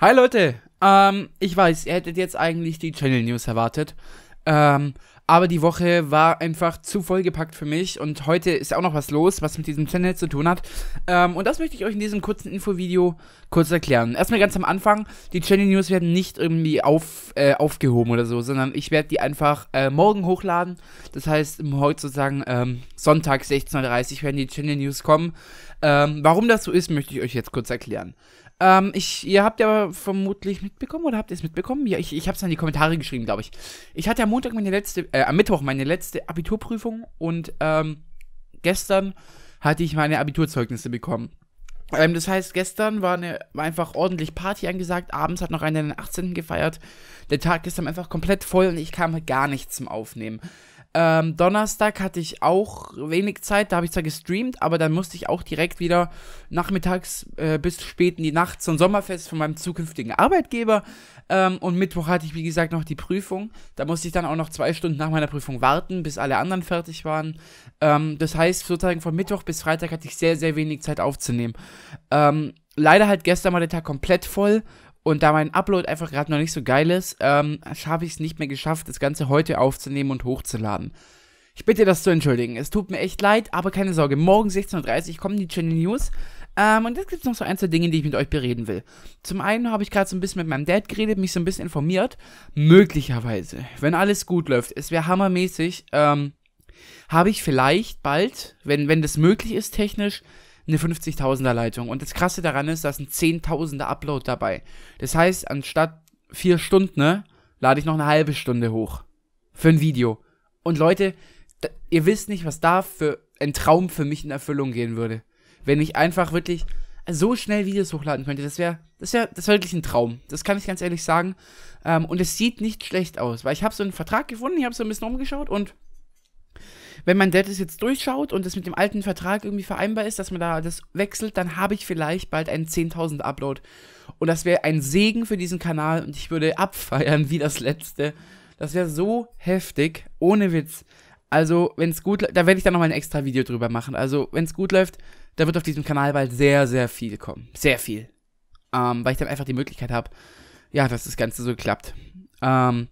Hi Leute, ähm, ich weiß, ihr hättet jetzt eigentlich die Channel News erwartet, ähm, aber die Woche war einfach zu vollgepackt für mich und heute ist auch noch was los, was mit diesem Channel zu tun hat. Ähm, und das möchte ich euch in diesem kurzen Infovideo kurz erklären. Erstmal ganz am Anfang, die Channel News werden nicht irgendwie auf, äh, aufgehoben oder so, sondern ich werde die einfach äh, morgen hochladen. Das heißt, heute sozusagen ähm, Sonntag 16.30 Uhr werden die Channel News kommen. Ähm, warum das so ist, möchte ich euch jetzt kurz erklären. Ähm, ich, ihr habt ja vermutlich mitbekommen oder habt ihr es mitbekommen? Ja, ich, ich habe es in die Kommentare geschrieben, glaube ich. Ich hatte am Montag meine letzte, äh, am Mittwoch meine letzte Abiturprüfung und ähm, gestern hatte ich meine Abiturzeugnisse bekommen. Ähm, das heißt, gestern war, eine, war einfach ordentlich Party angesagt. Abends hat noch einer den 18. gefeiert. Der Tag ist dann einfach komplett voll und ich kam gar nichts zum Aufnehmen. Ähm, Donnerstag hatte ich auch wenig Zeit, da habe ich zwar gestreamt, aber dann musste ich auch direkt wieder nachmittags äh, bis spät in die Nacht zum Sommerfest von meinem zukünftigen Arbeitgeber. Ähm, und Mittwoch hatte ich, wie gesagt, noch die Prüfung. Da musste ich dann auch noch zwei Stunden nach meiner Prüfung warten, bis alle anderen fertig waren. Ähm, das heißt, sozusagen von Mittwoch bis Freitag hatte ich sehr, sehr wenig Zeit aufzunehmen. Ähm, leider halt gestern war der Tag komplett voll und da mein Upload einfach gerade noch nicht so geil ist, ähm, habe ich es nicht mehr geschafft, das Ganze heute aufzunehmen und hochzuladen. Ich bitte das zu entschuldigen. Es tut mir echt leid, aber keine Sorge. Morgen 16.30 Uhr kommen die Channel News. Ähm, und jetzt gibt es noch so ein, zwei Dinge, die ich mit euch bereden will. Zum einen habe ich gerade so ein bisschen mit meinem Dad geredet, mich so ein bisschen informiert. Möglicherweise, wenn alles gut läuft, es wäre hammermäßig, ähm, habe ich vielleicht bald, wenn, wenn das möglich ist technisch, eine 50.000er Leitung. Und das Krasse daran ist, da ist ein 10.000er Upload dabei. Das heißt, anstatt vier Stunden, ne, lade ich noch eine halbe Stunde hoch. Für ein Video. Und Leute, ihr wisst nicht, was da für ein Traum für mich in Erfüllung gehen würde. Wenn ich einfach wirklich so schnell Videos hochladen könnte, das wäre das wäre das wär wirklich ein Traum. Das kann ich ganz ehrlich sagen. Ähm, und es sieht nicht schlecht aus, weil ich habe so einen Vertrag gefunden, ich habe so ein bisschen umgeschaut und wenn mein Dad es jetzt durchschaut und es mit dem alten Vertrag irgendwie vereinbar ist, dass man da das wechselt, dann habe ich vielleicht bald einen 10.000 Upload. Und das wäre ein Segen für diesen Kanal und ich würde abfeiern wie das letzte. Das wäre so heftig, ohne Witz. Also, wenn es gut läuft, da werde ich dann nochmal ein extra Video drüber machen. Also, wenn es gut läuft, da wird auf diesem Kanal bald sehr, sehr viel kommen. Sehr viel. Ähm, weil ich dann einfach die Möglichkeit habe, ja, dass das Ganze so klappt. Ähm,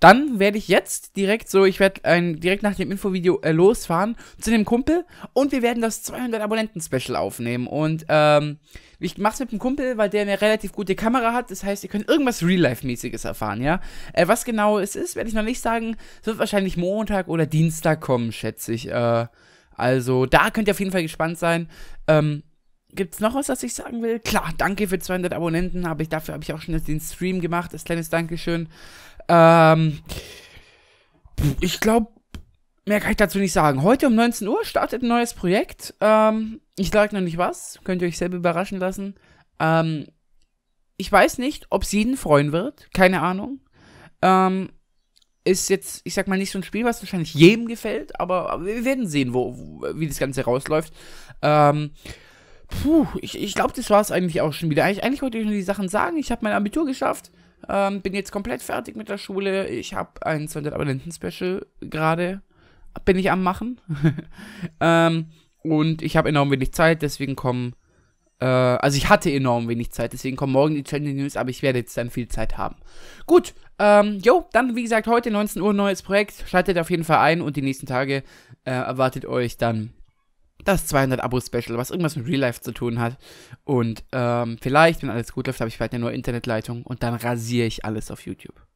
dann werde ich jetzt direkt so, ich werde ein, direkt nach dem Infovideo äh, losfahren zu dem Kumpel und wir werden das 200 Abonnenten-Special aufnehmen. Und ähm, ich es mit dem Kumpel, weil der eine relativ gute Kamera hat. Das heißt, ihr könnt irgendwas Real-Life-mäßiges erfahren, ja. Äh, was genau es ist, werde ich noch nicht sagen. Es wird wahrscheinlich Montag oder Dienstag kommen, schätze ich. Äh, also da könnt ihr auf jeden Fall gespannt sein. Ähm, es noch was, was ich sagen will? Klar, danke für 200 Abonnenten. Hab ich, dafür habe ich auch schon den Stream gemacht. Das kleines Dankeschön. Ähm, ich glaube, mehr kann ich dazu nicht sagen. Heute um 19 Uhr startet ein neues Projekt. Ähm, ich sage noch nicht was, könnt ihr euch selber überraschen lassen. Ähm, ich weiß nicht, ob es jeden freuen wird, keine Ahnung. Ähm, ist jetzt, ich sag mal, nicht so ein Spiel, was wahrscheinlich jedem gefällt, aber wir werden sehen, wo wie das Ganze rausläuft. Ähm, puh, ich, ich glaube, das war es eigentlich auch schon wieder. Eigentlich, eigentlich wollte ich nur die Sachen sagen. Ich habe mein Abitur geschafft. Ähm, bin jetzt komplett fertig mit der Schule. Ich habe ein 200 Abonnenten-Special gerade. Bin ich am Machen. ähm, und ich habe enorm wenig Zeit, deswegen kommen. Äh, also, ich hatte enorm wenig Zeit, deswegen kommen morgen die Challenge News, aber ich werde jetzt dann viel Zeit haben. Gut, ähm, jo, dann wie gesagt, heute 19 Uhr neues Projekt. Schaltet auf jeden Fall ein und die nächsten Tage äh, erwartet euch dann das 200 Abo Special, was irgendwas mit Real Life zu tun hat. Und ähm, vielleicht, wenn alles gut läuft, habe ich vielleicht eine neue Internetleitung und dann rasiere ich alles auf YouTube.